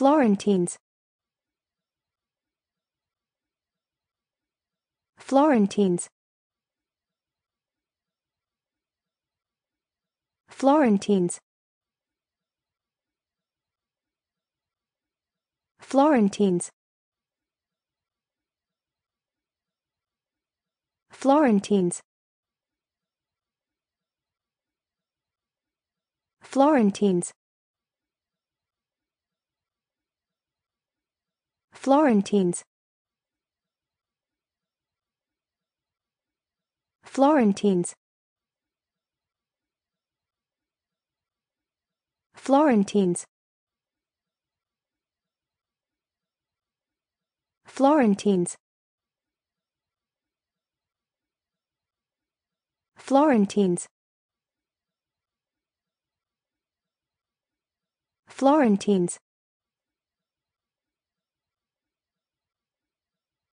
Florentines Florentines Florentines Florentines Florentines Florentines Florentines Florentines Florentines Florentines Florentines Florentines